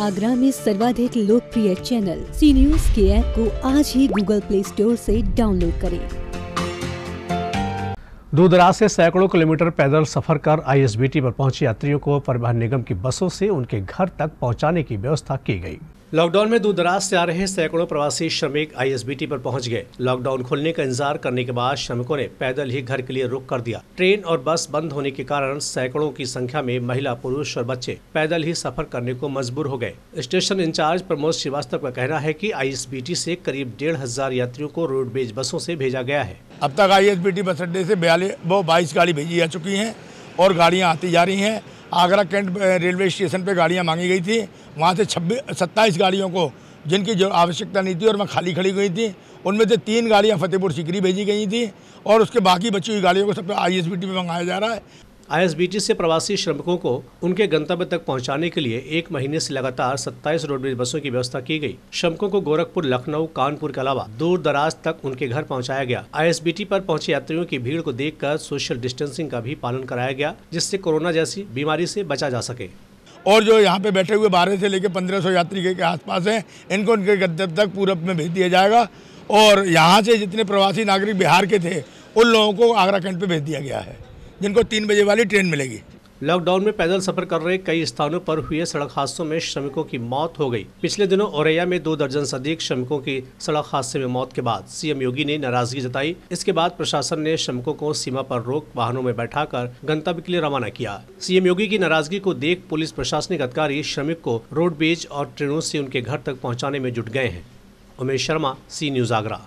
आगरा में सर्वाधिक लोकप्रिय चैनल सी न्यूज के ऐप को आज ही गूगल प्ले स्टोर से डाउनलोड करें दूरदराज से सैकड़ों किलोमीटर पैदल सफर कर आईएसबीटी पर पहुंचे यात्रियों को परिवहन निगम की बसों से उनके घर तक पहुंचाने की व्यवस्था की गई लॉकडाउन में दूर दराज से आ रहे सैकड़ों प्रवासी श्रमिक आईएसबीटी पर पहुंच गए लॉकडाउन खुलने का इंतजार करने के बाद श्रमिकों ने पैदल ही घर के लिए रुक कर दिया ट्रेन और बस बंद होने के कारण सैकड़ों की संख्या में महिला पुरुष और बच्चे पैदल ही सफर करने को मजबूर हो गए स्टेशन इंचार्ज प्रमोद श्रीवास्तव का कहना है की आई ऐसी करीब डेढ़ हजार यात्रियों को रोडवेज बसों ऐसी भेजा गया है अब तक आई एस बस अड्डे ऐसी बयालीस वो बाईस गाड़ी भेजी जा चुकी है और गाड़ियाँ आती जा रही है आगरा कैंट रेलवे स्टेशन पे गाड़ियां मांगी गई थी वहाँ से छब्बीस सत्ताईस गाड़ियों को जिनकी जो आवश्यकता नहीं थी और मैं खाली खड़ी गई थी उनमें से तीन गाड़ियाँ फतेहपुर सिकरी भेजी गई थी और उसके बाकी बची हुई गाड़ियों को सब आई एस में मंगाया जा रहा है आईएसबीटी से प्रवासी श्रमिकों को उनके गंतव्य तक पहुंचाने के लिए एक महीने से लगातार 27 रोडवेज बसों की व्यवस्था की गई। श्रमिकों को गोरखपुर लखनऊ कानपुर के अलावा दूर दराज तक उनके घर पहुंचाया गया आईएसबीटी पर पहुंचे यात्रियों की भीड़ को देखकर सोशल डिस्टेंसिंग का भी पालन कराया गया जिससे कोरोना जैसी बीमारी से बचा जा सके और जो यहाँ पे बैठे हुए बारह से लेकर पंद्रह सौ यात्री के, के आसपास हैं इनको उनके गंतव्य तक पूरब में भेज दिया जाएगा और यहाँ से जितने प्रवासी नागरिक बिहार के थे उन लोगों को आगरा कैंट पे भेज दिया गया है जिनको तीन बजे वाली ट्रेन मिलेगी लॉकडाउन में पैदल सफर कर रहे कई स्थानों पर हुए सड़क हादसों में श्रमिकों की मौत हो गई पिछले दिनों औरैया में दो दर्जन से अधिक श्रमिकों की सड़क हादसे में मौत के बाद सीएम योगी ने नाराजगी जताई इसके बाद प्रशासन ने श्रमिकों को सीमा पर रोक वाहनों में बैठाकर गंतव्य के लिए रवाना किया सीएम योगी की नाराजगी को देख पुलिस प्रशासनिक अधिकारी श्रमिक को रोडवेज और ट्रेनों से उनके घर तक पहुँचाने में जुट गए हैं उमेश शर्मा सी न्यूज आगरा